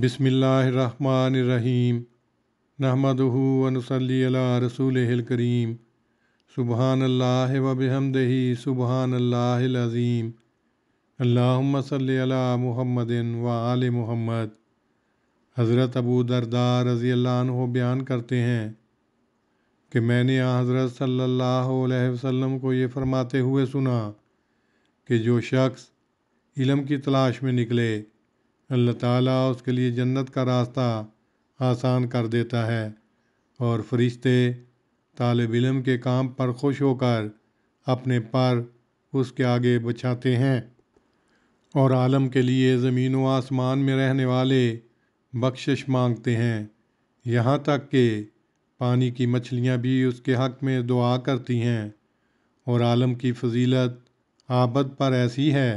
बिसमीम नहमदहू अनसल्ला रसूल करीम सुबहान अल्लाह वबहमदही सुबहान अल्लाज़ीम सल महमदिन व आल मोहम्मद हज़रत अबू दरदा रज़ी अल्लाह बयान करते हैं कि मैंने हज़रत सल्लल्लाहु अलैहि वसल्लम को ये फ़रमाते हुए सुना कि जो शख्स इलम की तलाश में निकले अल्लाह ताला उसके लिए जन्नत का रास्ता आसान कर देता है और फरिश्ते तालब इलम के काम पर खुश होकर अपने पर उसके आगे बछाते हैं और आलम के लिए ज़मीन व आसमान में रहने वाले बख्शिश मांगते हैं यहाँ तक कि पानी की मछलियाँ भी उसके हक में दुआ करती हैं और आलम की फजीलत आबद पर ऐसी है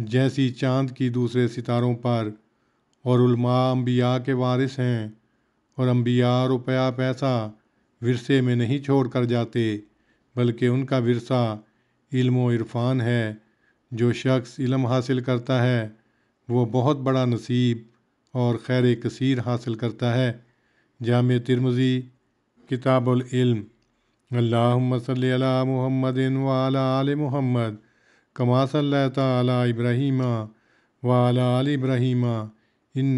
जैसी चांद की दूसरे सितारों पर और उलमा अम्बिया के वारिस हैं और अम्बिया रुपया पैसा विरसे में नहीं छोड़ कर जाते बल्कि उनका विरसा इल्म इरफान है जो शख्स इलम हासिल करता है वो बहुत बड़ा नसीब और खैर कसीर हासिल करता है जाम तिरमजी किताबुल अल्लाम सल महमदिन वाल आल महमद कमा सल्ला इब्राहिम वाला आल इब्राहिम इन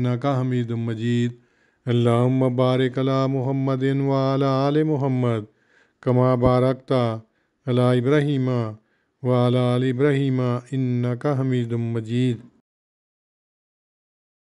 हमीद मजीद अल्लाम बारक अला मोहम्मद वाला आल मोहम्मद कमा बारकता अला इब्राहिम वाला इब्राहिम इन हमीद मजीद